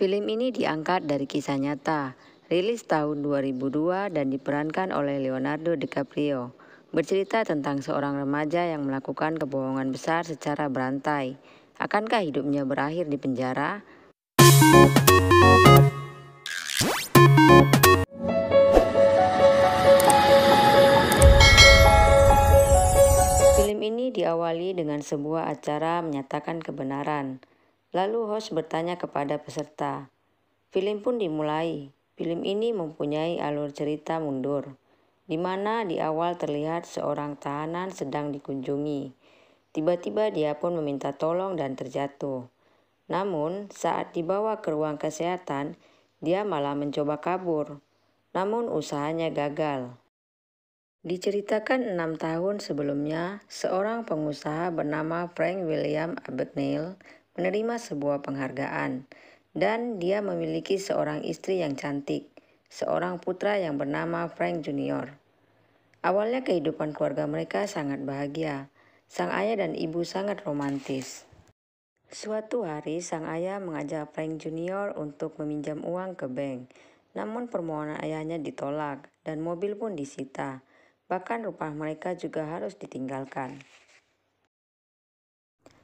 Film ini diangkat dari kisah nyata, rilis tahun 2002 dan diperankan oleh Leonardo DiCaprio. Bercerita tentang seorang remaja yang melakukan kebohongan besar secara berantai. Akankah hidupnya berakhir di penjara? Film ini diawali dengan sebuah acara menyatakan kebenaran. Lalu host bertanya kepada peserta. Film pun dimulai. Film ini mempunyai alur cerita mundur, di mana di awal terlihat seorang tahanan sedang dikunjungi. Tiba-tiba dia pun meminta tolong dan terjatuh. Namun, saat dibawa ke ruang kesehatan, dia malah mencoba kabur. Namun usahanya gagal. Diceritakan enam tahun sebelumnya, seorang pengusaha bernama Frank William Abagnale menerima sebuah penghargaan, dan dia memiliki seorang istri yang cantik, seorang putra yang bernama Frank Junior. Awalnya kehidupan keluarga mereka sangat bahagia. Sang ayah dan ibu sangat romantis. Suatu hari, sang ayah mengajak Frank Junior untuk meminjam uang ke bank. Namun permohonan ayahnya ditolak dan mobil pun disita. Bahkan rumah mereka juga harus ditinggalkan.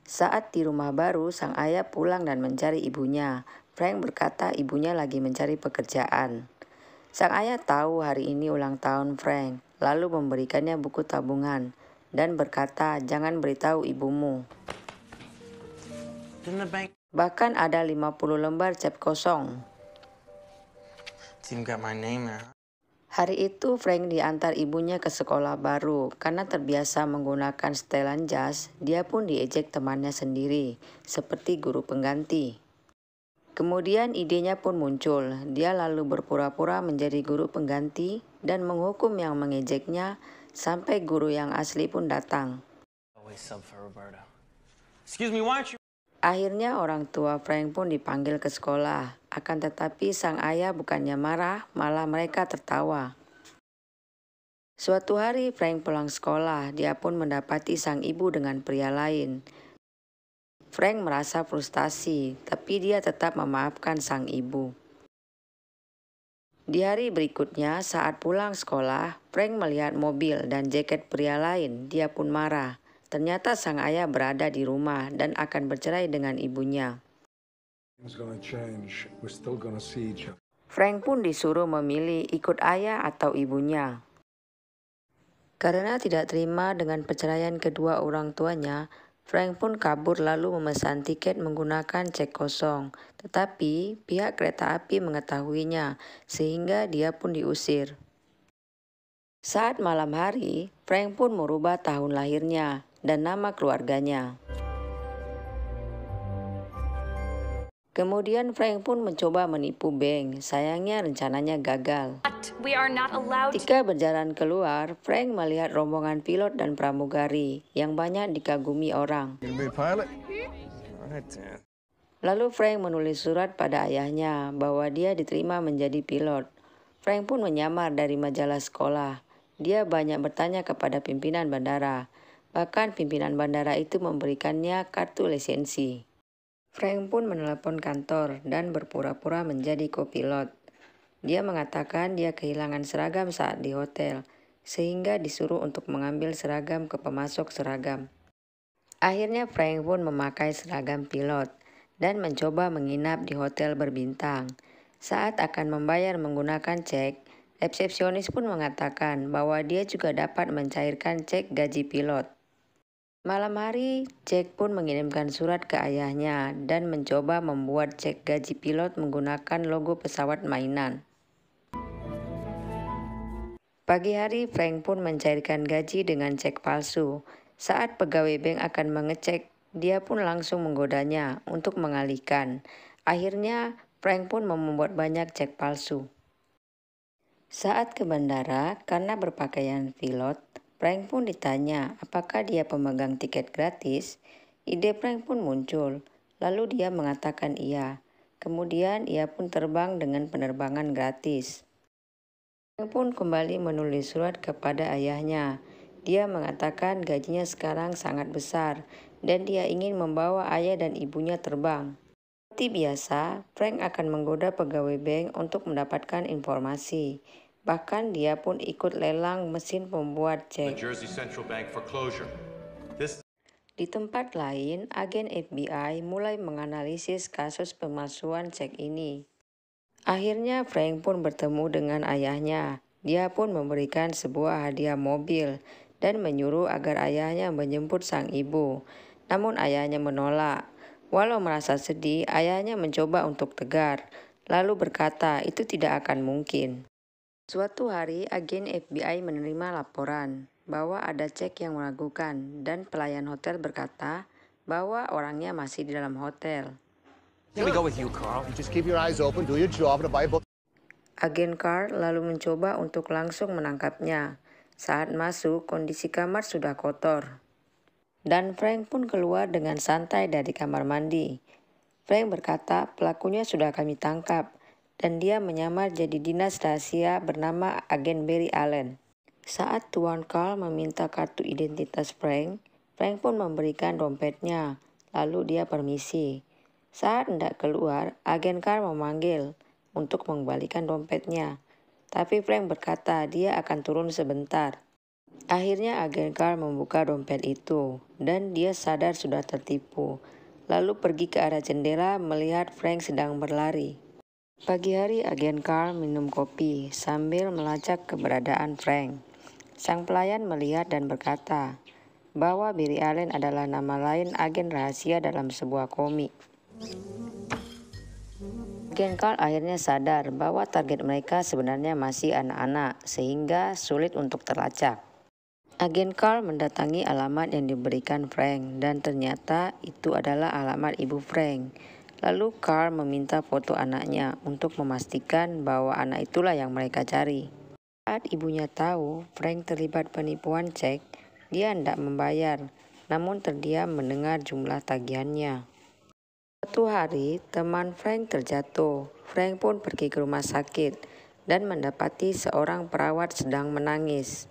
Saat di rumah baru, sang ayah pulang dan mencari ibunya. Frank berkata ibunya lagi mencari pekerjaan. Sang ayah tahu hari ini ulang tahun Frank, lalu memberikannya buku tabungan dan berkata, "Jangan beritahu ibumu." Bahkan ada 50 lembar cap kosong. Hari itu Frank diantar ibunya ke sekolah baru. Karena terbiasa menggunakan setelan jas, dia pun diejek temannya sendiri, seperti guru pengganti. Kemudian idenya pun muncul. Dia lalu berpura-pura menjadi guru pengganti dan menghukum yang mengejeknya sampai guru yang asli pun datang. Excuse me, why aren't you... Akhirnya orang tua Frank pun dipanggil ke sekolah. Akan tetapi sang ayah bukannya marah, malah mereka tertawa. Suatu hari Frank pulang sekolah, dia pun mendapati sang ibu dengan pria lain. Frank merasa frustasi, tapi dia tetap memaafkan sang ibu. Di hari berikutnya, saat pulang sekolah, Frank melihat mobil dan jaket pria lain. Dia pun marah. Ternyata sang ayah berada di rumah dan akan bercerai dengan ibunya. Frank pun disuruh memilih ikut ayah atau ibunya. Karena tidak terima dengan perceraian kedua orang tuanya, Frank pun kabur lalu memesan tiket menggunakan cek kosong. Tetapi pihak kereta api mengetahuinya sehingga dia pun diusir. Saat malam hari, Frank pun merubah tahun lahirnya dan nama keluarganya. Kemudian Frank pun mencoba menipu Beng. Sayangnya rencananya gagal. Ketika berjalan keluar, Frank melihat rombongan pilot dan pramugari yang banyak dikagumi orang. Mm-hmm. Lalu Frank menulis surat pada ayahnya bahwa dia diterima menjadi pilot. Frank pun menyamar dari majalah sekolah. Dia banyak bertanya kepada pimpinan bandara. Bahkan pimpinan bandara itu memberikannya kartu lisensi. Frank pun menelepon kantor dan berpura-pura menjadi kopilot. Dia mengatakan dia kehilangan seragam saat di hotel, sehingga disuruh untuk mengambil seragam ke pemasok seragam. Akhirnya Frank pun memakai seragam pilot dan mencoba menginap di hotel berbintang. Saat akan membayar menggunakan cek, resepsionis pun mengatakan bahwa dia juga dapat mencairkan cek gaji pilot. Malam hari, Jack pun mengirimkan surat ke ayahnya dan mencoba membuat cek gaji pilot menggunakan logo pesawat mainan. Pagi hari, Frank pun mencairkan gaji dengan cek palsu. Saat pegawai bank akan mengecek, dia pun langsung menggodanya untuk mengalihkan. Akhirnya, Frank pun membuat banyak cek palsu. Saat ke bandara, karena berpakaian pilot, Prank pun ditanya apakah dia pemegang tiket gratis. Ide Prank pun muncul, lalu dia mengatakan iya. Kemudian ia pun terbang dengan penerbangan gratis. Prank pun kembali menulis surat kepada ayahnya. Dia mengatakan gajinya sekarang sangat besar dan dia ingin membawa ayah dan ibunya terbang. Seperti biasa, Frank akan menggoda pegawai bank untuk mendapatkan informasi. Bahkan dia pun ikut lelang mesin pembuat cek. Di tempat lain, agen FBI mulai menganalisis kasus pemalsuan cek ini. Akhirnya Frank pun bertemu dengan ayahnya. Dia pun memberikan sebuah hadiah mobil dan menyuruh agar ayahnya menjemput sang ibu. Namun ayahnya menolak. Walau merasa sedih, ayahnya mencoba untuk tegar, lalu berkata itu tidak akan mungkin. Suatu hari, agen FBI menerima laporan bahwa ada cek yang meragukan dan pelayan hotel berkata bahwa orangnya masih di dalam hotel. Agen Carl lalu mencoba untuk langsung menangkapnya. Saat masuk, kondisi kamar sudah kotor. Dan Frank pun keluar dengan santai dari kamar mandi. Frank berkata, pelakunya sudah kami tangkap dan dia menyamar jadi dinas rahasia bernama agen Barry Allen. Saat Tuan Carl meminta kartu identitas Frank, Frank pun memberikan dompetnya, lalu dia permisi. Saat hendak keluar, agen Carl memanggil untuk mengembalikan dompetnya. Tapi Frank berkata dia akan turun sebentar. Akhirnya agen Carl membuka dompet itu, dan dia sadar sudah tertipu. Lalu pergi ke arah jendela melihat Frank sedang berlari. Pagi hari agen Carl minum kopi sambil melacak keberadaan Frank. Sang pelayan melihat dan berkata bahwa Billy Allen adalah nama lain agen rahasia dalam sebuah komik. Agen Carl akhirnya sadar bahwa target mereka sebenarnya masih anak-anak sehingga sulit untuk terlacak. Agen Carl mendatangi alamat yang diberikan Frank dan ternyata itu adalah alamat ibu Frank. Lalu Carl meminta foto anaknya untuk memastikan bahwa anak itulah yang mereka cari. Saat ibunya tahu Frank terlibat penipuan cek, dia hendak membayar, namun terdiam mendengar jumlah tagihannya. Suatu hari, teman Frank terjatuh. Frank pun pergi ke rumah sakit dan mendapati seorang perawat sedang menangis.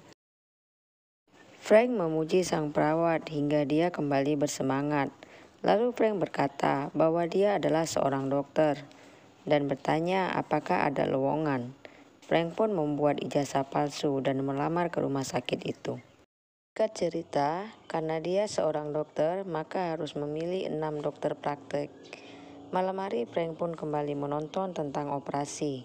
Frank memuji sang perawat hingga dia kembali bersemangat. Lalu Frank berkata bahwa dia adalah seorang dokter dan bertanya apakah ada lowongan. Frank pun membuat ijazah palsu dan melamar ke rumah sakit itu. Singkat cerita, karena dia seorang dokter, maka harus memilih enam dokter praktek. Malam hari, Frank pun kembali menonton tentang operasi.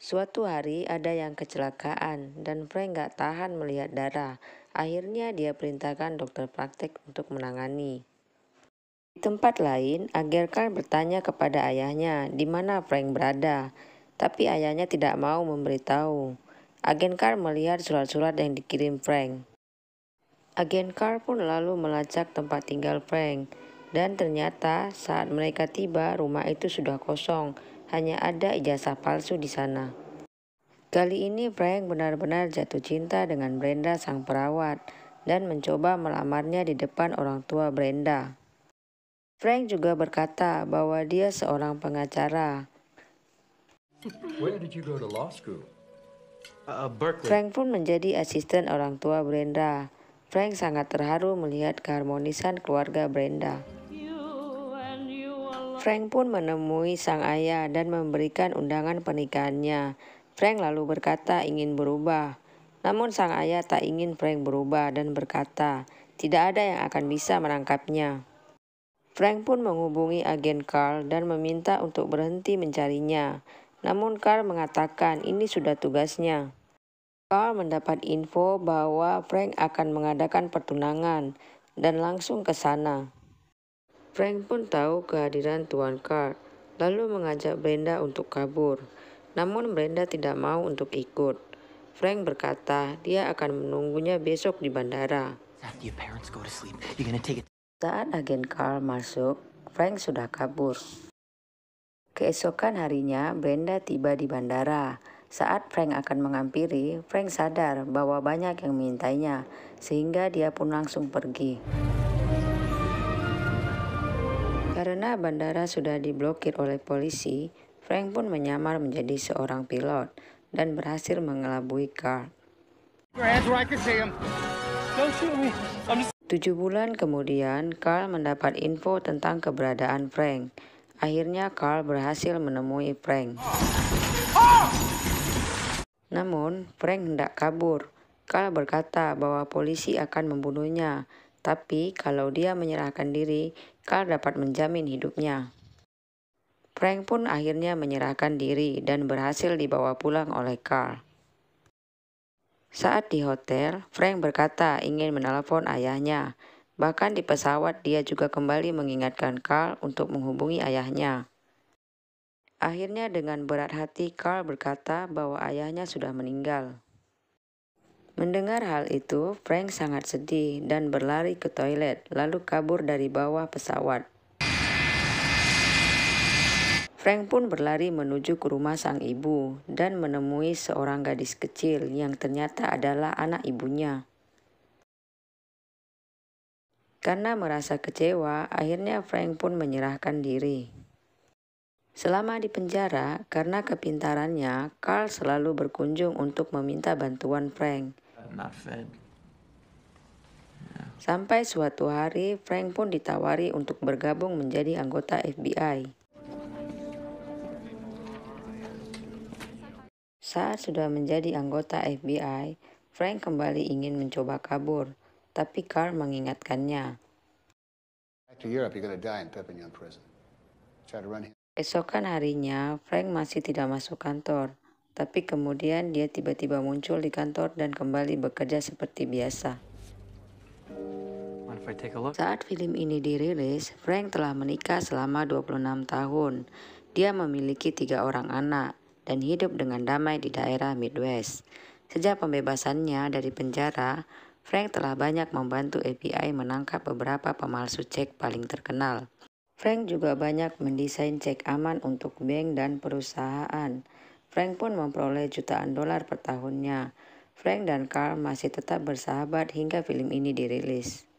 Suatu hari ada yang kecelakaan dan Frank gak tahan melihat darah. Akhirnya dia perintahkan dokter praktek untuk menangani. Di tempat lain, Agerkan bertanya kepada ayahnya di mana Frank berada, tapi ayahnya tidak mau memberitahu. Agen Carr melihat surat-surat yang dikirim Frank. Agen Carr pun lalu melacak tempat tinggal Frank, dan ternyata saat mereka tiba rumah itu sudah kosong hanya ada ijazah palsu di sana. Kali ini Frank benar-benar jatuh cinta dengan Brenda sang perawat dan mencoba melamarnya di depan orang tua Brenda. Frank juga berkata bahwa dia seorang pengacara. Where uh, uh, Frank pun menjadi asisten orang tua Brenda. Frank sangat terharu melihat keharmonisan keluarga Brenda. Frank pun menemui sang ayah dan memberikan undangan pernikahannya. Frank lalu berkata ingin berubah. Namun sang ayah tak ingin Frank berubah dan berkata, tidak ada yang akan bisa menangkapnya. Frank pun menghubungi agen Carl dan meminta untuk berhenti mencarinya. Namun Carl mengatakan ini sudah tugasnya. Carl mendapat info bahwa Frank akan mengadakan pertunangan dan langsung ke sana. Frank pun tahu kehadiran Tuan Carl, lalu mengajak Brenda untuk kabur. Namun Brenda tidak mau untuk ikut. Frank berkata dia akan menunggunya besok di bandara. Saat agen Carl masuk, Frank sudah kabur. Keesokan harinya, Brenda tiba di bandara. Saat Frank akan mengampiri, Frank sadar bahwa banyak yang mintanya, sehingga dia pun langsung pergi. Karena bandara sudah diblokir oleh polisi, Frank pun menyamar menjadi seorang pilot dan berhasil mengelabui Carl. Tujuh bulan kemudian, Carl mendapat info tentang keberadaan Frank. Akhirnya Carl berhasil menemui Frank. Namun, Frank hendak kabur. Carl berkata bahwa polisi akan membunuhnya, tapi kalau dia menyerahkan diri, maka dapat menjamin hidupnya. Frank pun akhirnya menyerahkan diri dan berhasil dibawa pulang oleh Carl. Saat di hotel, Frank berkata ingin menelpon ayahnya. Bahkan di pesawat, dia juga kembali mengingatkan Carl untuk menghubungi ayahnya. Akhirnya dengan berat hati, Carl berkata bahwa ayahnya sudah meninggal. Mendengar hal itu, Frank sangat sedih dan berlari ke toilet, lalu kabur dari bawah pesawat. Frank pun berlari menuju ke rumah sang ibu dan menemui seorang gadis kecil yang ternyata adalah anak ibunya. Karena merasa kecewa, akhirnya Frank pun menyerahkan diri. Selama di penjara, karena kepintarannya, Carl selalu berkunjung untuk meminta bantuan Frank not Sampai suatu hari, Frank pun ditawari untuk bergabung menjadi anggota FBI. Saat sudah menjadi anggota FBI, Frank kembali ingin mencoba kabur, tapi Carl mengingatkannya. Esokan harinya, Frank masih tidak masuk kantor. Tapi kemudian dia tiba-tiba muncul di kantor dan kembali bekerja seperti biasa. Saat film ini dirilis, Frank telah menikah selama 26 tahun. Dia memiliki tiga orang anak dan hidup dengan damai di daerah Midwest. Sejak pembebasannya dari penjara, Frank telah banyak membantu FBI menangkap beberapa pemalsu cek paling terkenal. Frank juga banyak mendesain cek aman untuk bank dan perusahaan. Frank pun memperoleh jutaan dolar per tahunnya. Frank dan Carl masih tetap bersahabat hingga film ini dirilis.